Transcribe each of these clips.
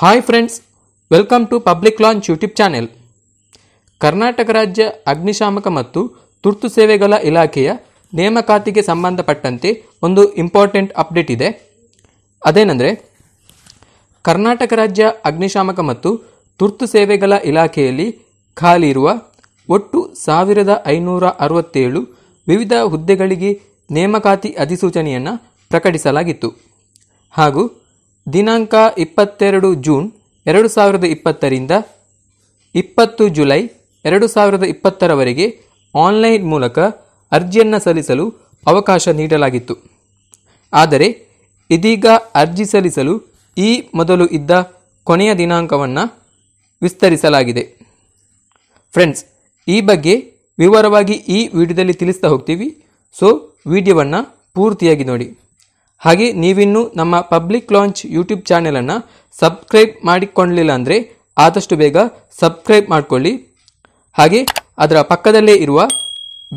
hi friends welcome to public launch YouTube channel Karnataka ರಾಜ್ಯ ಅಗ್ನಿಶಾಮಕ ಮತ್ತು ತುರ್ತು ಸೇವೆಗಳ ಇಲಾಖೆಯ ನೇಮಕಾತಿಗೆ ಸಂಬಂಧಪಟ್ಟಂತೆ ಒಂದು ಇಂಪಾರ್ಟೆಂಟ್ ಅಪ್ಡೇಟ್ ಇದೆ ಅದೇನೆಂದರೆ ಕರ್ನಾಟಕ ರಾಜ್ಯ ಅಗ್ನಿಶಾಮಕ ಮತ್ತು ತುರ್ತು ಸೇವೆಗಳ ಇಲಾಖೆಯಲ್ಲಿ ಖಾಲಿ ಇರುವ ಒಟ್ಟು ಸಾವಿರದ ಐನೂರ ಅರವತ್ತೇಳು ವಿವಿಧ ಹುದ್ದೆಗಳಿಗೆ ನೇಮಕಾತಿ ಅಧಿಸೂಚನೆಯನ್ನು ಪ್ರಕಟಿಸಲಾಗಿತ್ತು ಹಾಗೂ ದಿನಾಂಕ ಇಪ್ಪತ್ತೆರಡು ಜೂನ್ ಎರಡು ಸಾವಿರದ ಇಪ್ಪತ್ತರಿಂದ ಇಪ್ಪತ್ತು ಜುಲೈ ಎರಡು ಸಾವಿರದ ಇಪ್ಪತ್ತರವರೆಗೆ ಆನ್ಲೈನ್ ಮೂಲಕ ಅರ್ಜಿಯನ್ನು ಸಲ್ಲಿಸಲು ಅವಕಾಶ ನೀಡಲಾಗಿತ್ತು ಆದರೆ ಇದೀಗ ಅರ್ಜಿ ಸಲ್ಲಿಸಲು ಈ ಮೊದಲು ಇದ್ದ ಕೊನೆಯ ದಿನಾಂಕವನ್ನು ವಿಸ್ತರಿಸಲಾಗಿದೆ ಫ್ರೆಂಡ್ಸ್ ಈ ಬಗ್ಗೆ ವಿವರವಾಗಿ ಈ ವಿಡಿಯೋದಲ್ಲಿ ತಿಳಿಸ್ತಾ ಹೋಗ್ತೀವಿ ಸೊ ವಿಡಿಯೋವನ್ನು ಪೂರ್ತಿಯಾಗಿ ನೋಡಿ ಹಾಗೆ ನೀವಿನ್ನು ನಮ್ಮ ಪಬ್ಲಿಕ್ ಲಾಂಚ್ ಯೂಟ್ಯೂಬ್ ಚಾನೆಲನ್ನು ಸಬ್ಸ್ಕ್ರೈಬ್ ಮಾಡಿಕೊಂಡಿಲ್ಲ ಅಂದರೆ ಆದಷ್ಟು ಬೇಗ ಸಬ್ಸ್ಕ್ರೈಬ್ ಮಾಡಿಕೊಳ್ಳಿ ಹಾಗೆ ಅದರ ಪಕ್ಕದಲ್ಲೇ ಇರುವ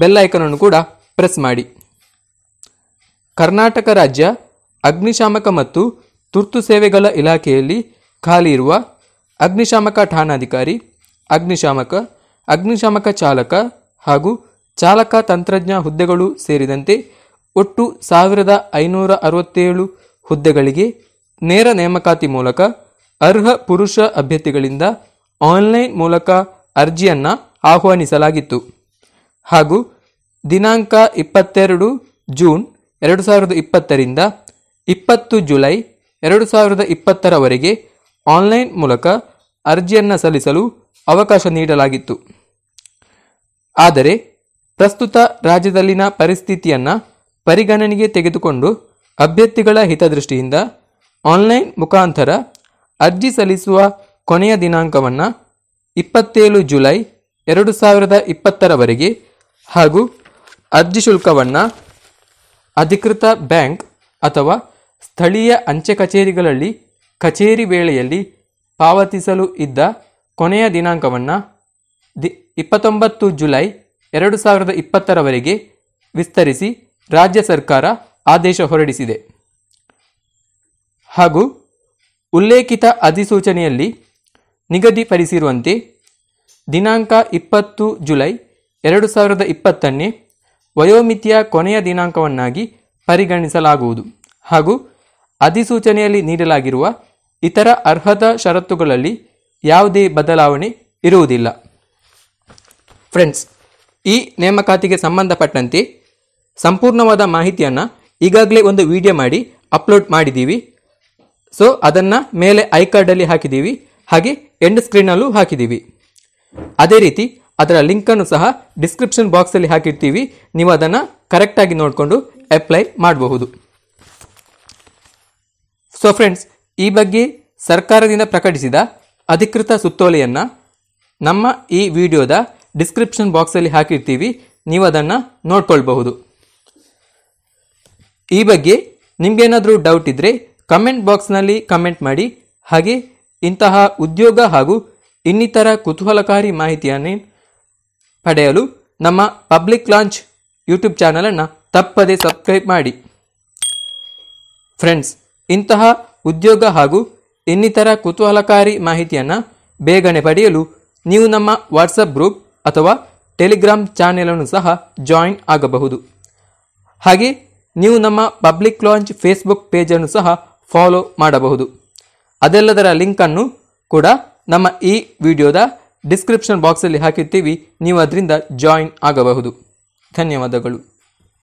ಬೆಲ್ ಐಕನನ್ನು ಕೂಡ ಪ್ರೆಸ್ ಮಾಡಿ ಕರ್ನಾಟಕ ರಾಜ್ಯ ಅಗ್ನಿಶಾಮಕ ಮತ್ತು ತುರ್ತು ಸೇವೆಗಳ ಇಲಾಖೆಯಲ್ಲಿ ಖಾಲಿ ಇರುವ ಅಗ್ನಿಶಾಮಕ ಠಾಣಾಧಿಕಾರಿ ಅಗ್ನಿಶಾಮಕ ಅಗ್ನಿಶಾಮಕ ಚಾಲಕ ಹಾಗೂ ಚಾಲಕ ತಂತ್ರಜ್ಞ ಹುದ್ದೆಗಳು ಸೇರಿದಂತೆ ಒಟ್ಟು ಸಾವಿರದ ಐನೂರ ಅರವತ್ತೇಳು ಹುದ್ದೆಗಳಿಗೆ ನೇರ ನೇಮಕಾತಿ ಮೂಲಕ ಅರ್ಹ ಪುರುಷ ಅಭ್ಯರ್ಥಿಗಳಿಂದ ಆನ್ಲೈನ್ ಮೂಲಕ ಅರ್ಜಿಯನ್ನು ಆಹ್ವಾನಿಸಲಾಗಿತ್ತು ಹಾಗೂ ದಿನಾಂಕ ಇಪ್ಪತ್ತೆರಡು ಜೂನ್ ಎರಡು ಸಾವಿರದ ಇಪ್ಪತ್ತರಿಂದ ಇಪ್ಪತ್ತು ಜುಲೈ ಎರಡು ಸಾವಿರದ ಇಪ್ಪತ್ತರವರೆಗೆ ಆನ್ಲೈನ್ ಮೂಲಕ ಅರ್ಜಿಯನ್ನು ಸಲ್ಲಿಸಲು ಅವಕಾಶ ನೀಡಲಾಗಿತ್ತು ಆದರೆ ಪ್ರಸ್ತುತ ರಾಜ್ಯದಲ್ಲಿನ ಪರಿಸ್ಥಿತಿಯನ್ನು ಪರಿಗಣನೆಗೆ ತೆಗೆದುಕೊಂಡು ಅಭ್ಯರ್ಥಿಗಳ ಹಿತದೃಷ್ಟಿಯಿಂದ ಆನ್ಲೈನ್ ಮುಖಾಂತರ ಅರ್ಜಿ ಸಲ್ಲಿಸುವ ಕೊನೆಯ ದಿನಾಂಕವನ್ನು ಇಪ್ಪತ್ತೇಳು ಜುಲೈ ಎರಡು ಸಾವಿರದ ಇಪ್ಪತ್ತರವರೆಗೆ ಹಾಗೂ ಅರ್ಜಿ ಶುಲ್ಕವನ್ನು ಅಧಿಕೃತ ಬ್ಯಾಂಕ್ ಅಥವಾ ಸ್ಥಳೀಯ ಅಂಚೆ ಕಚೇರಿಗಳಲ್ಲಿ ಕಚೇರಿ ವೇಳೆಯಲ್ಲಿ ಪಾವತಿಸಲು ಇದ್ದ ಕೊನೆಯ ದಿನಾಂಕವನ್ನು ದಿ ಇಪ್ಪತ್ತೊಂಬತ್ತು ಜುಲೈ ಎರಡು ಸಾವಿರದ ಇಪ್ಪತ್ತರವರೆಗೆ ವಿಸ್ತರಿಸಿ ರಾಜ್ಯ ಸರ್ಕಾರ ಆದೇಶ ಹೊರಡಿಸಿದೆ ಹಾಗೂ ಉಲ್ಲೇಖಿತ ಅಧಿಸೂಚನೆಯಲ್ಲಿ ನಿಗದಿಪಡಿಸಿರುವಂತೆ ದಿನಾಂಕ ಇಪ್ಪತ್ತು ಜುಲೈ ಎರಡು ಸಾವಿರದ ಇಪ್ಪತ್ತನ್ನೇ ವಯೋಮಿತಿಯ ಕೊನೆಯ ದಿನಾಂಕವನ್ನಾಗಿ ಪರಿಗಣಿಸಲಾಗುವುದು ಹಾಗೂ ಅಧಿಸೂಚನೆಯಲ್ಲಿ ನೀಡಲಾಗಿರುವ ಇತರ ಅರ್ಹತಾ ಷರತ್ತುಗಳಲ್ಲಿ ಯಾವುದೇ ಬದಲಾವಣೆ ಇರುವುದಿಲ್ಲ ಫ್ರೆಂಡ್ಸ್ ಈ ನೇಮಕಾತಿಗೆ ಸಂಬಂಧಪಟ್ಟಂತೆ ಸಂಪೂರ್ಣವಾದ ಮಾಹಿತಿಯನ್ನು ಈಗಾಗಲೇ ಒಂದು ವಿಡಿಯೋ ಮಾಡಿ ಅಪ್ಲೋಡ್ ಮಾಡಿದ್ದೀವಿ ಸೊ ಅದನ್ನು ಮೇಲೆ ಐ ಕಾರ್ಡಲ್ಲಿ ಹಾಕಿದ್ದೀವಿ ಹಾಗೆ ಎಂಡ್ ಸ್ಕ್ರೀನಲ್ಲೂ ಹಾಕಿದ್ದೀವಿ ಅದೇ ರೀತಿ ಅದರ ಲಿಂಕನ್ನು ಸಹ ಡಿಸ್ಕ್ರಿಪ್ಷನ್ ಬಾಕ್ಸಲ್ಲಿ ಹಾಕಿರ್ತೀವಿ ನೀವು ಅದನ್ನು ಕರೆಕ್ಟಾಗಿ ನೋಡಿಕೊಂಡು ಅಪ್ಲೈ ಮಾಡಬಹುದು ಸೊ ಫ್ರೆಂಡ್ಸ್ ಈ ಬಗ್ಗೆ ಸರ್ಕಾರದಿಂದ ಪ್ರಕಟಿಸಿದ ಅಧಿಕೃತ ಸುತ್ತೋಲೆಯನ್ನು ನಮ್ಮ ಈ ವಿಡಿಯೋದ ಡಿಸ್ಕ್ರಿಪ್ಷನ್ ಬಾಕ್ಸಲ್ಲಿ ಹಾಕಿರ್ತೀವಿ ನೀವು ಅದನ್ನು ನೋಡ್ಕೊಳ್ಬಹುದು ಈ ಬಗ್ಗೆ ನಿಮಗೇನಾದರೂ ಡೌಟ್ ಇದ್ದರೆ ಕಮೆಂಟ್ ಬಾಕ್ಸ್ನಲ್ಲಿ ಕಮೆಂಟ್ ಮಾಡಿ ಹಾಗೆ ಇಂತಹ ಉದ್ಯೋಗ ಹಾಗೂ ಇನ್ನಿತರ ಕುತೂಹಲಕಾರಿ ಮಾಹಿತಿಯನ್ನೇ ಪಡೆಯಲು ನಮ್ಮ ಪಬ್ಲಿಕ್ ಲಾಂಚ್ ಯೂಟ್ಯೂಬ್ ಚಾನಲನ್ನು ತಪ್ಪದೇ ಸಬ್ಸ್ಕ್ರೈಬ್ ಮಾಡಿ ಫ್ರೆಂಡ್ಸ್ ಇಂತಹ ಉದ್ಯೋಗ ಹಾಗೂ ಇನ್ನಿತರ ಕುತೂಹಲಕಾರಿ ಮಾಹಿತಿಯನ್ನು ಬೇಗನೆ ಪಡೆಯಲು ನೀವು ನಮ್ಮ ವಾಟ್ಸಪ್ ಗ್ರೂಪ್ ಅಥವಾ ಟೆಲಿಗ್ರಾಮ್ ಚಾನೆಲನ್ನು ಸಹ ಜಾಯಿನ್ ಆಗಬಹುದು ಹಾಗೆ ನೀವು ನಮ್ಮ ಪಬ್ಲಿಕ್ ಲಾಂಚ್ ಫೇಸ್ಬುಕ್ ಪೇಜನ್ನು ಸಹ ಫಾಲೋ ಮಾಡಬಹುದು ಅದೆಲ್ಲದರ ಲಿಂಕನ್ನು ಕೂಡ ನಮ್ಮ ಈ ವಿಡಿಯೋದ ಡಿಸ್ಕ್ರಿಪ್ಷನ್ ಬಾಕ್ಸಲ್ಲಿ ಹಾಕಿರ್ತೀವಿ ನೀವು ಅದರಿಂದ ಜಾಯಿನ್ ಆಗಬಹುದು ಧನ್ಯವಾದಗಳು